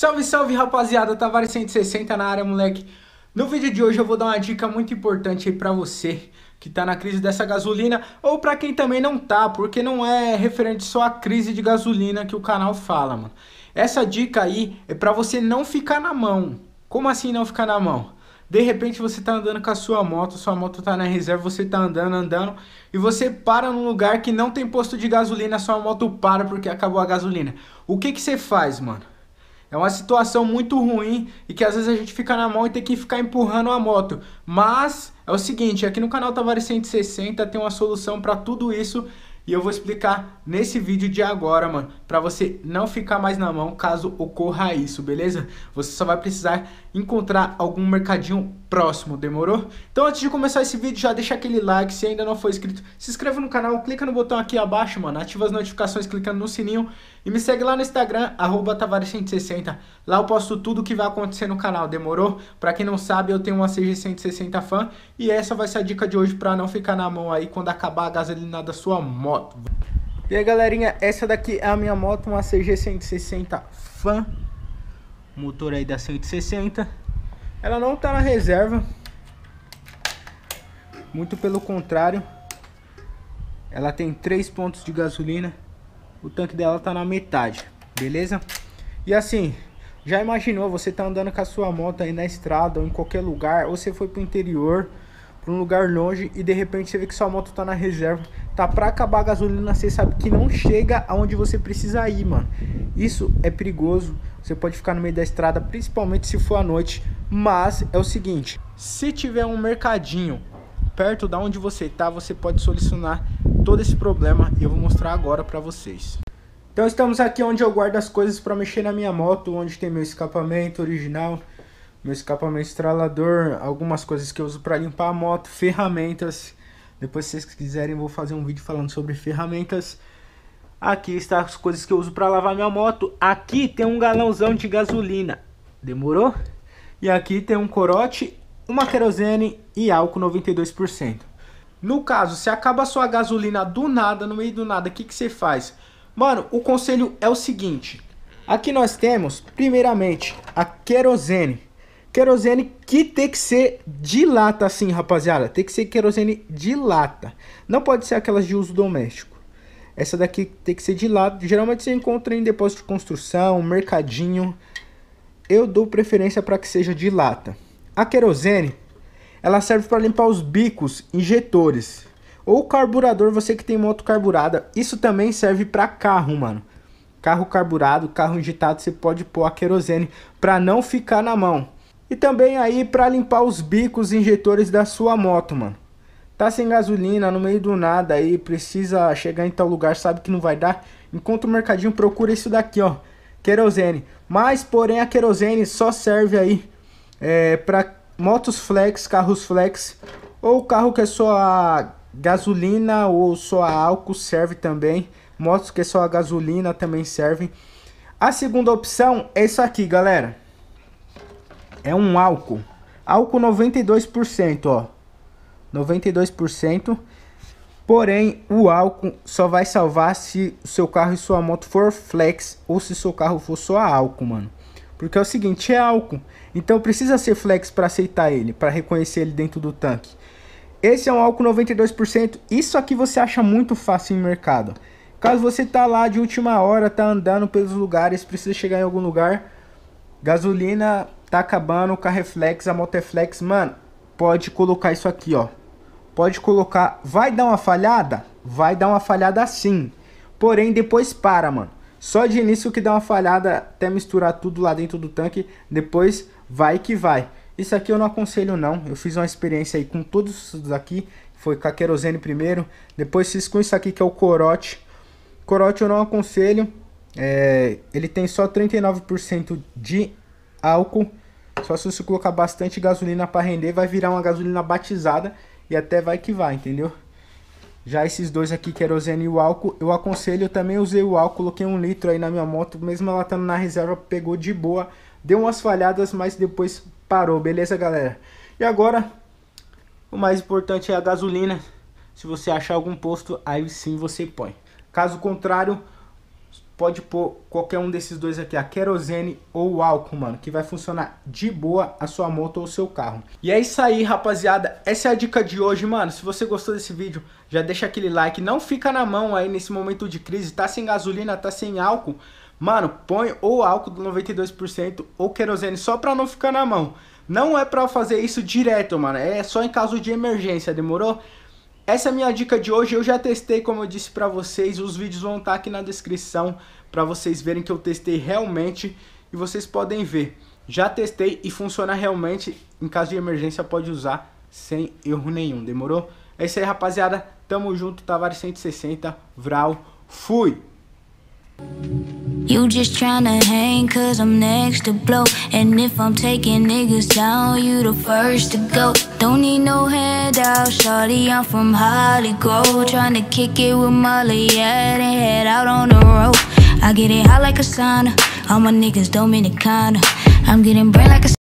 Salve, salve rapaziada, Tavares 160 na área, moleque. No vídeo de hoje eu vou dar uma dica muito importante aí pra você que tá na crise dessa gasolina ou pra quem também não tá, porque não é referente só à crise de gasolina que o canal fala, mano. Essa dica aí é pra você não ficar na mão. Como assim não ficar na mão? De repente você tá andando com a sua moto, sua moto tá na reserva, você tá andando, andando e você para num lugar que não tem posto de gasolina, sua moto para porque acabou a gasolina. O que que você faz, mano? É uma situação muito ruim e que às vezes a gente fica na mão e tem que ficar empurrando a moto. Mas é o seguinte, aqui no canal Tavares 160 tem uma solução para tudo isso e eu vou explicar nesse vídeo de agora, mano, pra você não ficar mais na mão caso ocorra isso, beleza? Você só vai precisar encontrar algum mercadinho próximo, demorou? Então antes de começar esse vídeo, já deixa aquele like, se ainda não for inscrito, se inscreve no canal, clica no botão aqui abaixo, mano, ativa as notificações clicando no sininho e me segue lá no Instagram, arroba tavares160, lá eu posto tudo o que vai acontecer no canal, demorou? Pra quem não sabe, eu tenho uma CG160 fã e essa vai ser a dica de hoje pra não ficar na mão aí quando acabar a gasolina da sua moto moto. E aí galerinha, essa daqui é a minha moto, uma CG 160 Fan, motor aí da 160. Ela não tá na reserva, muito pelo contrário, ela tem 3 pontos de gasolina, o tanque dela tá na metade, beleza? E assim, já imaginou, você tá andando com a sua moto aí na estrada ou em qualquer lugar, ou você foi pro interior para um lugar longe e de repente você vê que sua moto tá na reserva, tá para acabar a gasolina, você sabe que não chega aonde você precisa ir, mano. Isso é perigoso, você pode ficar no meio da estrada, principalmente se for à noite, mas é o seguinte, se tiver um mercadinho perto da onde você tá, você pode solucionar todo esse problema e eu vou mostrar agora para vocês. Então estamos aqui onde eu guardo as coisas para mexer na minha moto, onde tem meu escapamento original, meu escapamento estralador, algumas coisas que eu uso para limpar a moto, ferramentas. Depois, se vocês quiserem, vou fazer um vídeo falando sobre ferramentas. Aqui está as coisas que eu uso para lavar minha moto. Aqui tem um galãozão de gasolina. Demorou? E aqui tem um corote, uma querosene e álcool 92%. No caso, se acaba a sua gasolina do nada, no meio do nada, o que, que você faz? Mano, o conselho é o seguinte. Aqui nós temos, primeiramente, a querosene. Querosene que tem que ser de lata, assim, rapaziada. Tem que ser querosene de lata. Não pode ser aquelas de uso doméstico. Essa daqui tem que ser de lata. Geralmente você encontra em depósito de construção, mercadinho. Eu dou preferência para que seja de lata. A querosene, ela serve para limpar os bicos, injetores. Ou carburador, você que tem moto carburada. Isso também serve para carro, mano carro carburado, carro injetado, você pode pôr a querosene para não ficar na mão. E também aí para limpar os bicos injetores da sua moto, mano. Tá sem gasolina, no meio do nada aí, precisa chegar em tal lugar, sabe que não vai dar. Encontra o mercadinho, procura isso daqui, ó. Querosene. Mas, porém, a querosene só serve aí é, para motos flex, carros flex. Ou carro que é só a gasolina ou só a álcool serve também. Motos que é só a gasolina também servem. A segunda opção é isso aqui, galera. É um álcool. Álcool 92%, ó. 92%. Porém, o álcool só vai salvar se o seu carro e sua moto for flex ou se seu carro for só álcool, mano. Porque é o seguinte, é álcool. Então precisa ser flex para aceitar ele, para reconhecer ele dentro do tanque. Esse é um álcool 92%. Isso aqui você acha muito fácil em mercado. Caso você tá lá de última hora, tá andando pelos lugares, precisa chegar em algum lugar, gasolina tá acabando o Carreflex, a Moteflex, mano, pode colocar isso aqui, ó. Pode colocar, vai dar uma falhada? Vai dar uma falhada sim, porém depois para, mano. Só de início que dá uma falhada até misturar tudo lá dentro do tanque, depois vai que vai. Isso aqui eu não aconselho não, eu fiz uma experiência aí com todos os aqui, foi com a querosene primeiro, depois fiz com isso aqui que é o corote. Corote eu não aconselho, é, ele tem só 39% de álcool só se você colocar bastante gasolina para render, vai virar uma gasolina batizada e até vai que vai, entendeu? Já esses dois aqui, querosene e o álcool, eu aconselho, eu também usei o álcool, coloquei um litro aí na minha moto, mesmo ela estando na reserva, pegou de boa, deu umas falhadas, mas depois parou, beleza galera? E agora, o mais importante é a gasolina, se você achar algum posto, aí sim você põe. Caso contrário, pode pôr qualquer um desses dois aqui, a querosene ou o álcool, mano, que vai funcionar de boa a sua moto ou o seu carro. E é isso aí, rapaziada, essa é a dica de hoje, mano, se você gostou desse vídeo, já deixa aquele like, não fica na mão aí nesse momento de crise, tá sem gasolina, tá sem álcool, mano, põe ou álcool do 92% ou querosene, só pra não ficar na mão. Não é pra fazer isso direto, mano, é só em caso de emergência, demorou? Essa é a minha dica de hoje, eu já testei, como eu disse para vocês, os vídeos vão estar tá aqui na descrição para vocês verem que eu testei realmente e vocês podem ver. Já testei e funciona realmente, em caso de emergência pode usar sem erro nenhum, demorou? É isso aí, rapaziada, tamo junto, Tavares 160, Vral, fui! You just tryna hang cause I'm next to blow And if I'm taking niggas down, you the first to go Don't need no handout, shawty, I'm from Holly Grove Tryna kick it with Molly, yeah, then head out on the road I get it hot like a sauna, all my niggas Dominicana I'm getting brain like a